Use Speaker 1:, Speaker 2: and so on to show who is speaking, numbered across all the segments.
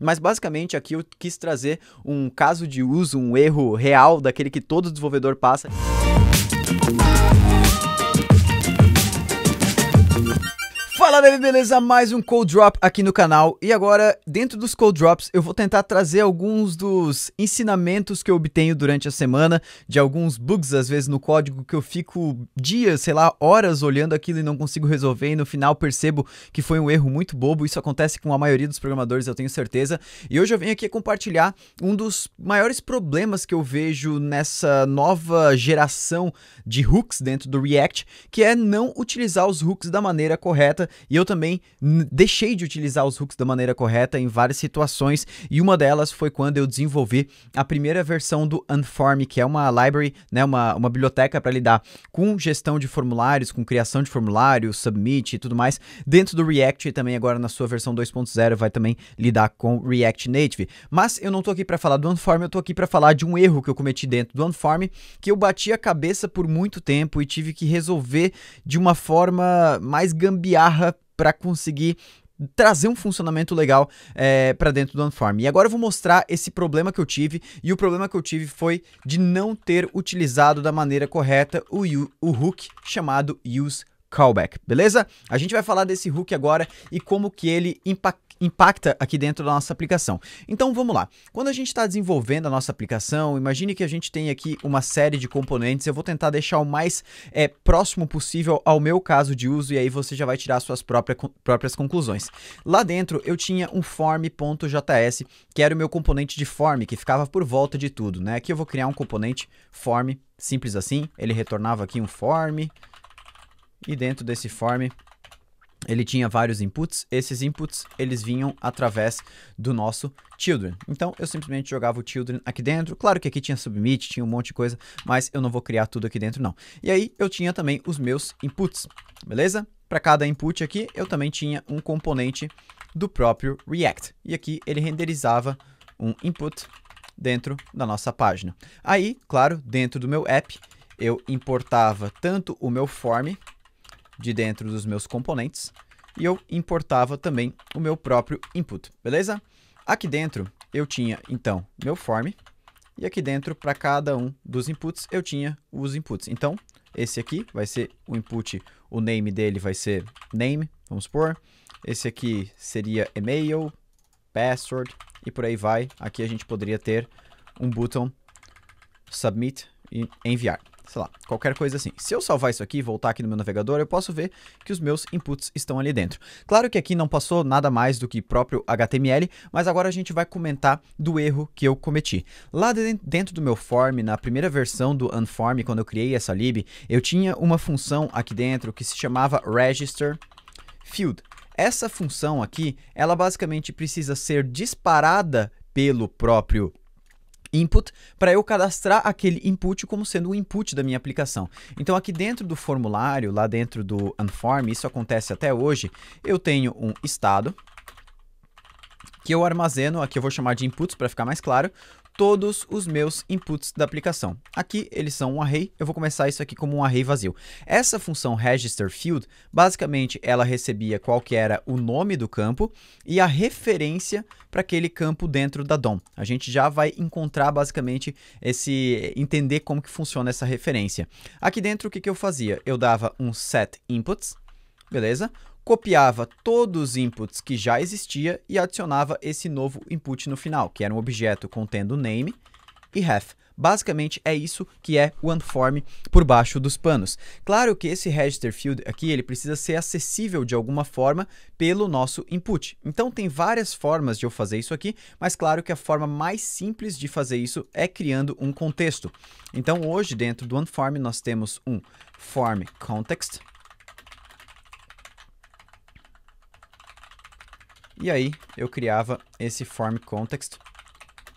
Speaker 1: Mas basicamente aqui eu quis trazer um caso de uso, um erro real daquele que todo desenvolvedor passa. galera, beleza? Mais um Cold Drop aqui no canal e agora dentro dos Cold Drops eu vou tentar trazer alguns dos ensinamentos que eu obtenho durante a semana de alguns bugs às vezes no código que eu fico dias, sei lá, horas olhando aquilo e não consigo resolver e no final percebo que foi um erro muito bobo, isso acontece com a maioria dos programadores eu tenho certeza e hoje eu venho aqui compartilhar um dos maiores problemas que eu vejo nessa nova geração de hooks dentro do React que é não utilizar os hooks da maneira correta e eu também deixei de utilizar os hooks da maneira correta em várias situações, e uma delas foi quando eu desenvolvi a primeira versão do Unform, que é uma library, né, uma, uma biblioteca para lidar com gestão de formulários, com criação de formulários, submit e tudo mais, dentro do React e também agora na sua versão 2.0 vai também lidar com React Native. Mas eu não tô aqui para falar do Unform, eu tô aqui para falar de um erro que eu cometi dentro do Unform, que eu bati a cabeça por muito tempo e tive que resolver de uma forma mais gambiarra para conseguir trazer um funcionamento legal é, para dentro do Unfarm. E agora eu vou mostrar esse problema que eu tive, e o problema que eu tive foi de não ter utilizado da maneira correta o, o hook chamado use callback, beleza? A gente vai falar desse hook agora e como que ele impacta impacta aqui dentro da nossa aplicação. Então vamos lá. Quando a gente está desenvolvendo a nossa aplicação, imagine que a gente tem aqui uma série de componentes. Eu vou tentar deixar o mais é, próximo possível ao meu caso de uso e aí você já vai tirar suas próprias, próprias conclusões. Lá dentro eu tinha um form.js que era o meu componente de form que ficava por volta de tudo, né? Aqui eu vou criar um componente form simples assim. Ele retornava aqui um form e dentro desse form ele tinha vários inputs, esses inputs eles vinham através do nosso children. Então eu simplesmente jogava o children aqui dentro, claro que aqui tinha submit, tinha um monte de coisa, mas eu não vou criar tudo aqui dentro não. E aí eu tinha também os meus inputs, beleza? Para cada input aqui eu também tinha um componente do próprio React. E aqui ele renderizava um input dentro da nossa página. Aí, claro, dentro do meu app eu importava tanto o meu form de dentro dos meus componentes e eu importava também o meu próprio input, beleza? Aqui dentro eu tinha então meu form e aqui dentro para cada um dos inputs eu tinha os inputs. Então esse aqui vai ser o input, o name dele vai ser name, vamos supor. Esse aqui seria e-mail, password e por aí vai. Aqui a gente poderia ter um button submit e enviar sei lá, qualquer coisa assim. Se eu salvar isso aqui e voltar aqui no meu navegador, eu posso ver que os meus inputs estão ali dentro. Claro que aqui não passou nada mais do que próprio HTML, mas agora a gente vai comentar do erro que eu cometi. Lá dentro do meu form, na primeira versão do Unform, quando eu criei essa lib, eu tinha uma função aqui dentro que se chamava register field. Essa função aqui, ela basicamente precisa ser disparada pelo próprio input para eu cadastrar aquele input como sendo o input da minha aplicação. Então aqui dentro do formulário, lá dentro do Unform, isso acontece até hoje, eu tenho um estado que eu armazeno, aqui eu vou chamar de inputs para ficar mais claro, todos os meus inputs da aplicação. Aqui eles são um array, eu vou começar isso aqui como um array vazio. Essa função register field, basicamente ela recebia qual que era o nome do campo e a referência para aquele campo dentro da DOM. A gente já vai encontrar basicamente esse entender como que funciona essa referência. Aqui dentro o que, que eu fazia? Eu dava um set inputs, beleza? copiava todos os inputs que já existia e adicionava esse novo input no final, que era um objeto contendo name e ref. Basicamente é isso que é o unform por baixo dos panos. Claro que esse register field aqui ele precisa ser acessível de alguma forma pelo nosso input. Então tem várias formas de eu fazer isso aqui, mas claro que a forma mais simples de fazer isso é criando um contexto. Então hoje dentro do unform nós temos um form context E aí eu criava esse form context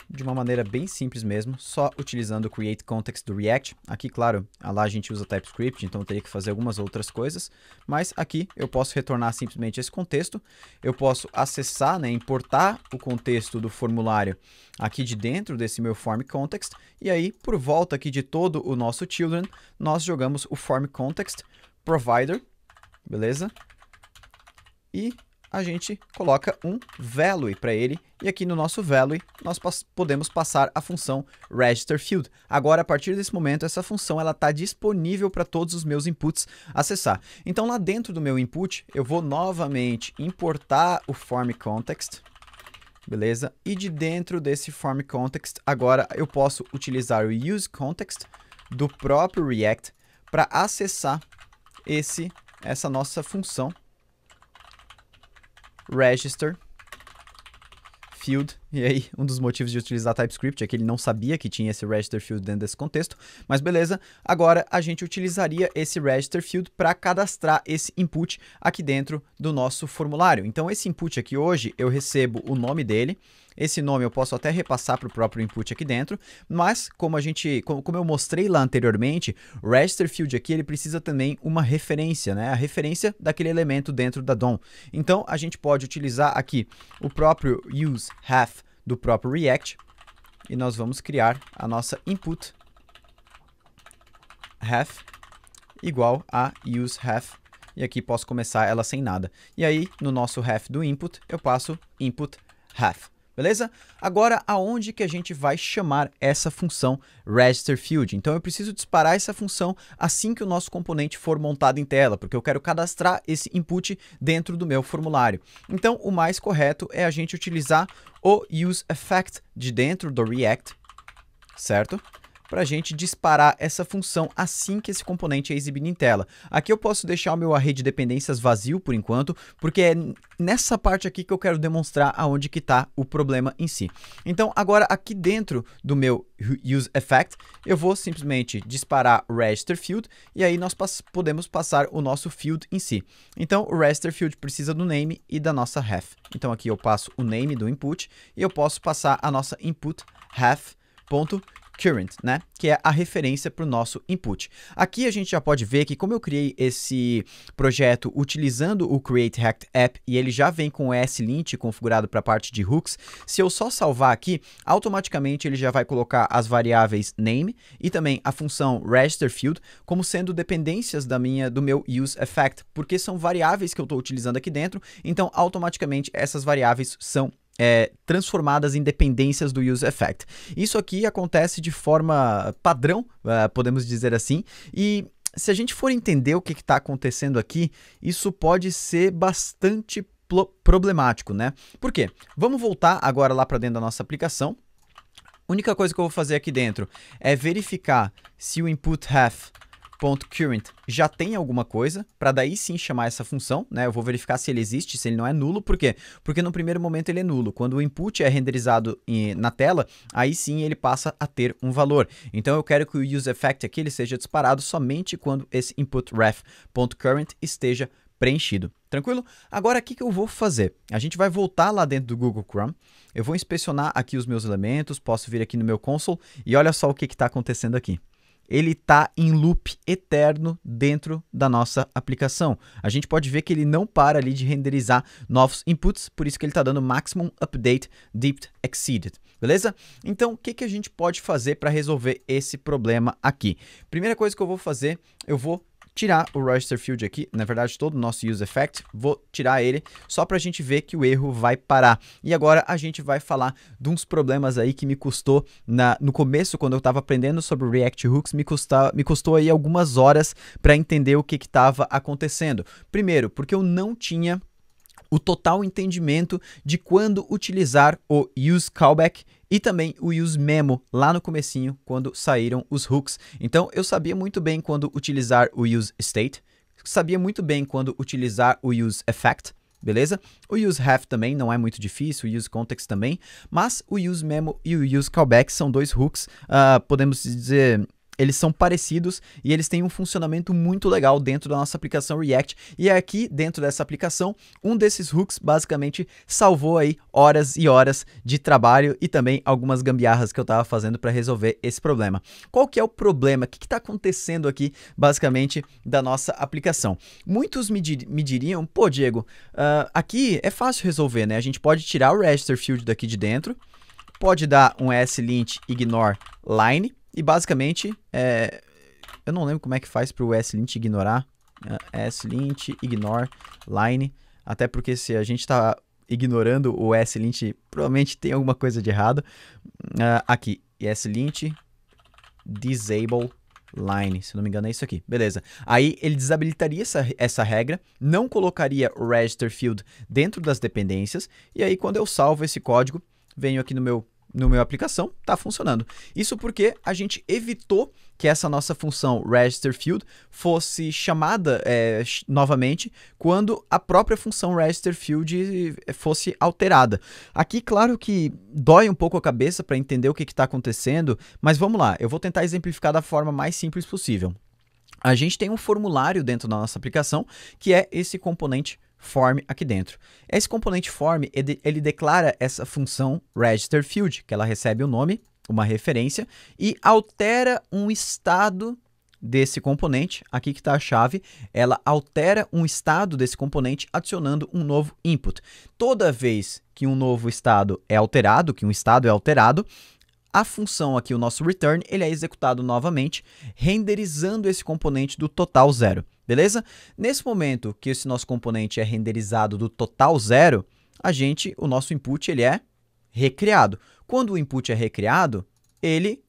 Speaker 1: de uma maneira bem simples mesmo, só utilizando o create context do React. Aqui, claro, lá a gente usa TypeScript, então eu teria que fazer algumas outras coisas, mas aqui eu posso retornar simplesmente esse contexto, eu posso acessar, né, importar o contexto do formulário aqui de dentro desse meu form context, e aí por volta aqui de todo o nosso children, nós jogamos o form context provider, beleza? E a gente coloca um value para ele e aqui no nosso value nós podemos passar a função register field. Agora, a partir desse momento, essa função ela está disponível para todos os meus inputs acessar. Então, lá dentro do meu input, eu vou novamente importar o form context, beleza? E de dentro desse form context, agora eu posso utilizar o use context do próprio React para acessar esse essa nossa função register field, e aí um dos motivos de utilizar TypeScript é que ele não sabia que tinha esse register field dentro desse contexto, mas beleza, agora a gente utilizaria esse register field para cadastrar esse input aqui dentro do nosso formulário. Então esse input aqui hoje eu recebo o nome dele, esse nome eu posso até repassar para o próprio input aqui dentro, mas como a gente, como eu mostrei lá anteriormente, o register field aqui ele precisa também uma referência, né? A referência daquele elemento dentro da DOM. Então a gente pode utilizar aqui o próprio use half do próprio React e nós vamos criar a nossa input half igual a use half e aqui posso começar ela sem nada. E aí no nosso half do input eu passo input half beleza? Agora, aonde que a gente vai chamar essa função registerField? Então, eu preciso disparar essa função assim que o nosso componente for montado em tela, porque eu quero cadastrar esse input dentro do meu formulário. Então, o mais correto é a gente utilizar o useEffect de dentro do React, certo? para a gente disparar essa função assim que esse componente é exibido em tela. Aqui eu posso deixar o meu array de dependências vazio por enquanto, porque é nessa parte aqui que eu quero demonstrar aonde que está o problema em si. Então agora aqui dentro do meu useEffect, eu vou simplesmente disparar registerField e aí nós podemos passar o nosso field em si. Então o registerField precisa do name e da nossa ref. Então aqui eu passo o name do input e eu posso passar a nossa input ref ponto current, né? Que é a referência para o nosso input. Aqui a gente já pode ver que como eu criei esse projeto utilizando o Create Hacked App e ele já vem com o S-Lint configurado para a parte de hooks, se eu só salvar aqui, automaticamente ele já vai colocar as variáveis name e também a função register field como sendo dependências da minha do meu useEffect, porque são variáveis que eu estou utilizando aqui dentro, então automaticamente essas variáveis são é, transformadas em dependências do use effect. Isso aqui acontece de forma padrão, uh, podemos dizer assim, e se a gente for entender o que está acontecendo aqui, isso pode ser bastante problemático, né? Por quê? Vamos voltar agora lá para dentro da nossa aplicação. A única coisa que eu vou fazer aqui dentro é verificar se o input half current já tem alguma coisa, para daí sim chamar essa função, né? Eu vou verificar se ele existe, se ele não é nulo, por quê? Porque no primeiro momento ele é nulo. Quando o input é renderizado eh, na tela, aí sim ele passa a ter um valor. Então eu quero que o useEffect aqui ele seja disparado somente quando esse input ref.current esteja preenchido. Tranquilo? Agora, o que, que eu vou fazer? A gente vai voltar lá dentro do Google Chrome, eu vou inspecionar aqui os meus elementos, posso vir aqui no meu console e olha só o que está acontecendo aqui ele está em loop eterno dentro da nossa aplicação. A gente pode ver que ele não para ali de renderizar novos inputs, por isso que ele está dando maximum update deep exceeded, beleza? Então, o que, que a gente pode fazer para resolver esse problema aqui? Primeira coisa que eu vou fazer, eu vou tirar o Register Field aqui, na verdade todo o nosso Use Effect, vou tirar ele só para a gente ver que o erro vai parar. E agora a gente vai falar de uns problemas aí que me custou na, no começo, quando eu estava aprendendo sobre React Hooks, me, custa, me custou aí algumas horas para entender o que estava acontecendo. Primeiro, porque eu não tinha o total entendimento de quando utilizar o use callback e também o use memo lá no comecinho quando saíram os hooks. Então eu sabia muito bem quando utilizar o use state, sabia muito bem quando utilizar o use effect, beleza? O use have também não é muito difícil, o use context também, mas o use memo e o use callback são dois hooks, uh, podemos dizer, eles são parecidos e eles têm um funcionamento muito legal dentro da nossa aplicação React. E é aqui dentro dessa aplicação, um desses hooks basicamente salvou aí horas e horas de trabalho e também algumas gambiarras que eu estava fazendo para resolver esse problema. Qual que é o problema? O que está acontecendo aqui basicamente da nossa aplicação? Muitos me, dir me diriam, pô Diego, uh, aqui é fácil resolver, né? A gente pode tirar o register field daqui de dentro, pode dar um slint ignore line e basicamente, é, eu não lembro como é que faz para o slint ignorar. É, slint ignore line. Até porque se a gente está ignorando o slint, provavelmente tem alguma coisa de errado. Uh, aqui, slint disable line, se não me engano é isso aqui, beleza. Aí ele desabilitaria essa, essa regra, não colocaria o register field dentro das dependências, e aí quando eu salvo esse código, venho aqui no meu no meu aplicação, está funcionando. Isso porque a gente evitou que essa nossa função register field fosse chamada é, novamente quando a própria função register field eh, fosse alterada. Aqui, claro que dói um pouco a cabeça para entender o que está acontecendo, mas vamos lá, eu vou tentar exemplificar da forma mais simples possível. A gente tem um formulário dentro da nossa aplicação que é esse componente form aqui dentro. Esse componente form, ele, ele declara essa função registerField que ela recebe o um nome, uma referência, e altera um estado desse componente, aqui que está a chave, ela altera um estado desse componente adicionando um novo input. Toda vez que um novo estado é alterado, que um estado é alterado, a função aqui, o nosso return, ele é executado novamente, renderizando esse componente do total zero beleza? Nesse momento que esse nosso componente é renderizado do total zero, a gente, o nosso input ele é recriado. Quando o input é recriado, ele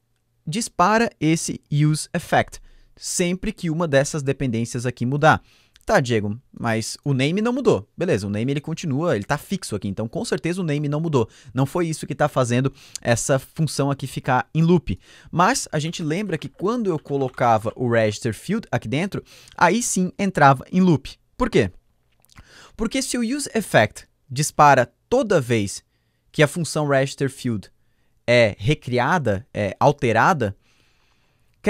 Speaker 1: dispara esse use effect sempre que uma dessas dependências aqui mudar. Tá, Diego, mas o name não mudou. Beleza, o name ele continua, ele tá fixo aqui, então com certeza o name não mudou. Não foi isso que tá fazendo essa função aqui ficar em loop. Mas a gente lembra que quando eu colocava o register field aqui dentro, aí sim entrava em loop. Por quê? Porque se o useEffect dispara toda vez que a função register field é recriada, é alterada,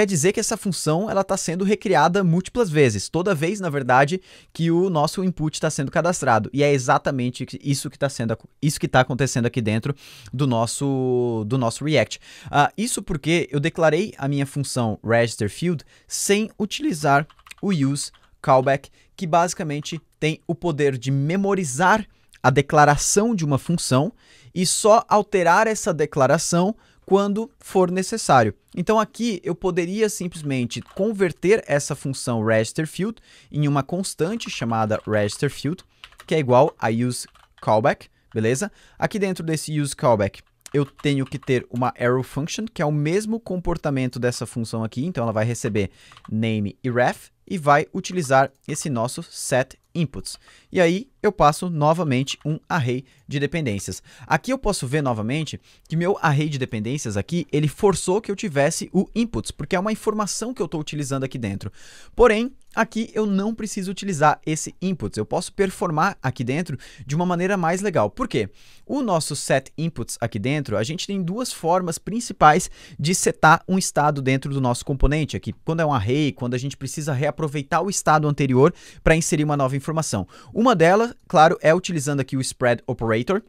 Speaker 1: quer dizer que essa função ela está sendo recriada múltiplas vezes, toda vez, na verdade, que o nosso input está sendo cadastrado. E é exatamente isso que está sendo isso que está acontecendo aqui dentro do nosso do nosso React. Uh, isso porque eu declarei a minha função registerField sem utilizar o use callback, que basicamente tem o poder de memorizar a declaração de uma função e só alterar essa declaração quando for necessário. Então aqui eu poderia simplesmente converter essa função registerField em uma constante chamada registerField, que é igual a useCallback, beleza? Aqui dentro desse useCallback eu tenho que ter uma arrow function, que é o mesmo comportamento dessa função aqui, então ela vai receber name e ref e vai utilizar esse nosso setInputs. E aí eu passo novamente um array de dependências. Aqui eu posso ver novamente que meu array de dependências aqui, ele forçou que eu tivesse o inputs, porque é uma informação que eu estou utilizando aqui dentro. Porém, aqui eu não preciso utilizar esse inputs, eu posso performar aqui dentro de uma maneira mais legal. Por quê? O nosso set inputs aqui dentro, a gente tem duas formas principais de setar um estado dentro do nosso componente aqui. Quando é um array, quando a gente precisa reaproveitar o estado anterior para inserir uma nova informação. Uma delas claro, é utilizando aqui o spread operator,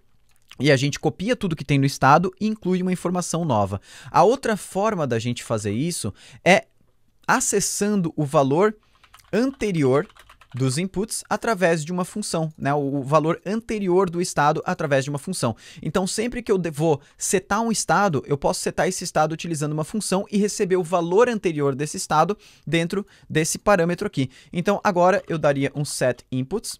Speaker 1: e a gente copia tudo que tem no estado e inclui uma informação nova. A outra forma da gente fazer isso é acessando o valor anterior dos inputs através de uma função, né? o valor anterior do estado através de uma função. Então, sempre que eu vou setar um estado, eu posso setar esse estado utilizando uma função e receber o valor anterior desse estado dentro desse parâmetro aqui. Então, agora eu daria um set inputs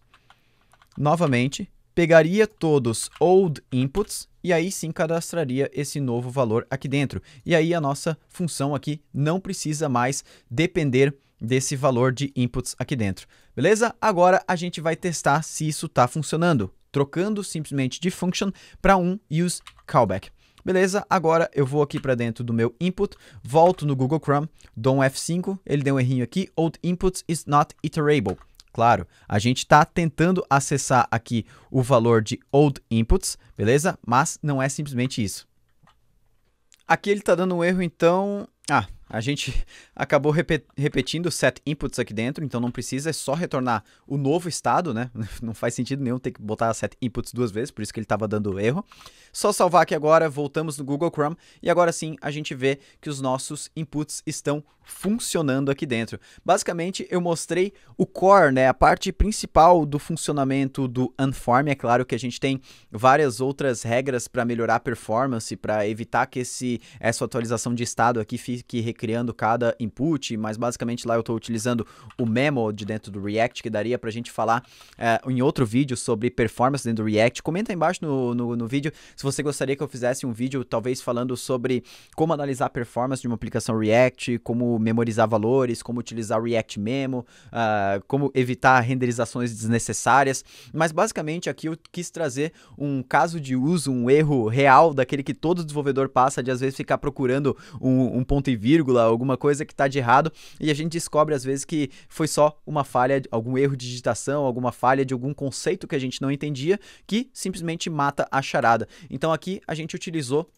Speaker 1: Novamente, pegaria todos old inputs e aí sim cadastraria esse novo valor aqui dentro. E aí a nossa função aqui não precisa mais depender desse valor de inputs aqui dentro. Beleza? Agora a gente vai testar se isso está funcionando, trocando simplesmente de function para um use callback. Beleza, agora eu vou aqui para dentro do meu input, volto no Google Chrome, dou um F5, ele deu um errinho aqui, old inputs is not iterable. Claro, a gente está tentando acessar aqui o valor de old inputs, beleza? Mas não é simplesmente isso. Aqui ele está dando um erro, então... Ah, a gente acabou repetindo set inputs aqui dentro, então não precisa, é só retornar o novo estado, né? Não faz sentido nenhum ter que botar set inputs duas vezes, por isso que ele estava dando erro. Só salvar aqui agora, voltamos no Google Chrome e agora sim a gente vê que os nossos inputs estão funcionando aqui dentro. Basicamente, eu mostrei o core, né? A parte principal do funcionamento do Unform. É claro que a gente tem várias outras regras para melhorar a performance, para evitar que esse, essa atualização de estado aqui fique criando cada input, mas basicamente lá eu estou utilizando o memo de dentro do React, que daria para a gente falar é, em outro vídeo sobre performance dentro do React. Comenta aí embaixo no, no, no vídeo se você gostaria que eu fizesse um vídeo, talvez falando sobre como analisar performance de uma aplicação React, como memorizar valores, como utilizar o React Memo, uh, como evitar renderizações desnecessárias. Mas basicamente aqui eu quis trazer um caso de uso, um erro real daquele que todo desenvolvedor passa de às vezes ficar procurando um, um ponto e vírgula vírgula, alguma coisa que está de errado, e a gente descobre às vezes que foi só uma falha, algum erro de digitação, alguma falha de algum conceito que a gente não entendia, que simplesmente mata a charada. Então aqui a gente utilizou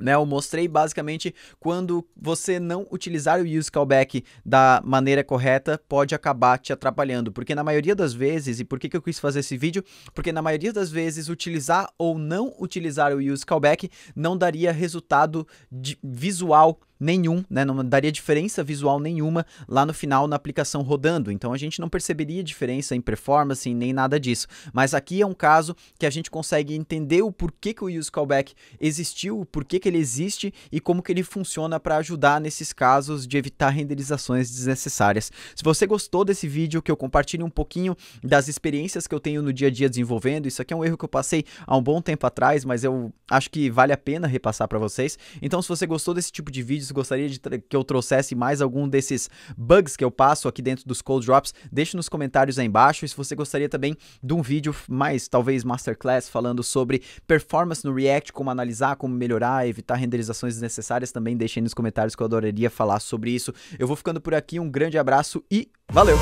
Speaker 1: né, eu mostrei basicamente quando você não utilizar o use callback da maneira correta pode acabar te atrapalhando, porque na maioria das vezes, e por que, que eu quis fazer esse vídeo? Porque na maioria das vezes utilizar ou não utilizar o use callback não daria resultado de, visual nenhum, né? Não daria diferença visual nenhuma lá no final na aplicação rodando. Então a gente não perceberia diferença em performance nem nada disso. Mas aqui é um caso que a gente consegue entender o porquê que o use callback existiu, o porquê que ele existe e como que ele funciona para ajudar nesses casos de evitar renderizações desnecessárias. Se você gostou desse vídeo, que eu compartilhe um pouquinho das experiências que eu tenho no dia a dia desenvolvendo, isso aqui é um erro que eu passei há um bom tempo atrás, mas eu acho que vale a pena repassar para vocês. Então, se você gostou desse tipo de vídeo, bugs, gostaria de que eu trouxesse mais algum desses bugs que eu passo aqui dentro dos cold drops, deixe nos comentários aí embaixo. E se você gostaria também de um vídeo mais, talvez, masterclass, falando sobre performance no React, como analisar, como melhorar, evitar renderizações desnecessárias, também deixe aí nos comentários que eu adoraria falar sobre isso. Eu vou ficando por aqui, um grande abraço e valeu!